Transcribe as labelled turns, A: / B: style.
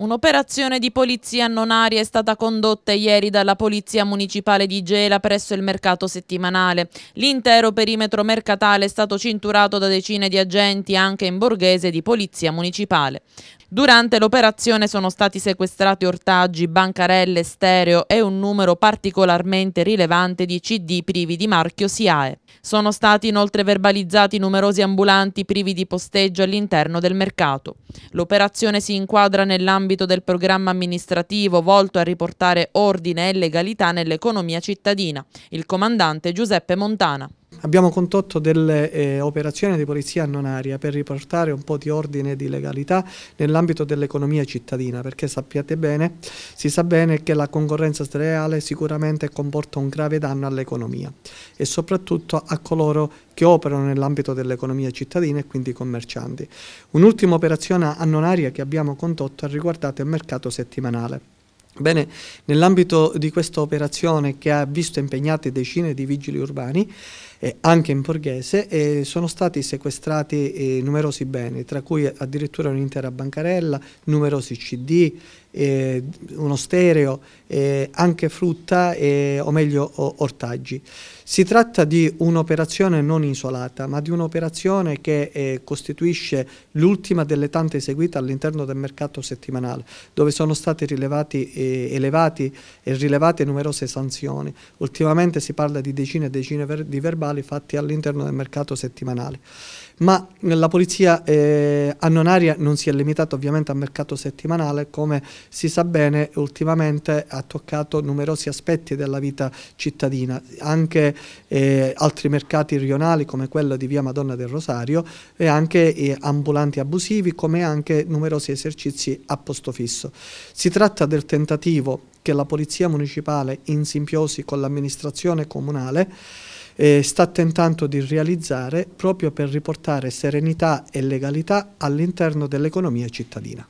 A: Un'operazione di polizia non aria è stata condotta ieri dalla Polizia Municipale di Gela presso il mercato settimanale. L'intero perimetro mercatale è stato cinturato da decine di agenti anche in borghese di Polizia Municipale. Durante l'operazione sono stati sequestrati ortaggi, bancarelle, stereo e un numero particolarmente rilevante di CD privi di marchio SIAE. Sono stati inoltre verbalizzati numerosi ambulanti privi di posteggio all'interno del mercato. L'operazione si inquadra nell'ambito del programma amministrativo volto a riportare ordine e legalità nell'economia cittadina. Il comandante Giuseppe Montana.
B: Abbiamo condotto delle eh, operazioni di polizia non aria per riportare un po' di ordine e di legalità nell'ambito dell'economia cittadina perché sappiate bene, si sa bene che la concorrenza sleale sicuramente comporta un grave danno all'economia e soprattutto a coloro che operano nell'ambito dell'economia cittadina e quindi i commercianti. Un'ultima operazione a non aria che abbiamo condotto ha riguardato il mercato settimanale. Bene, nell'ambito di questa operazione che ha visto impegnate decine di vigili urbani, eh, anche in Borghese e sono stati sequestrati eh, numerosi beni, tra cui addirittura un'intera bancarella, numerosi cd, eh, uno stereo, eh, anche frutta eh, o meglio ortaggi. Si tratta di un'operazione non isolata, ma di un'operazione che eh, costituisce l'ultima delle tante eseguite all'interno del mercato settimanale, dove sono state rilevati, elevati e rilevate numerose sanzioni. Ultimamente si parla di decine e decine di verbali eventuali fatti all'interno del mercato settimanale. Ma eh, la polizia eh, a Nonaria non si è limitata ovviamente al mercato settimanale, come si sa bene ultimamente ha toccato numerosi aspetti della vita cittadina, anche eh, altri mercati rionali come quello di Via Madonna del Rosario e anche eh, ambulanti abusivi come anche numerosi esercizi a posto fisso. Si tratta del tentativo che la Polizia Municipale, in simbiosi con l'amministrazione comunale, eh, sta tentando di realizzare proprio per riportare serenità e legalità all'interno dell'economia cittadina.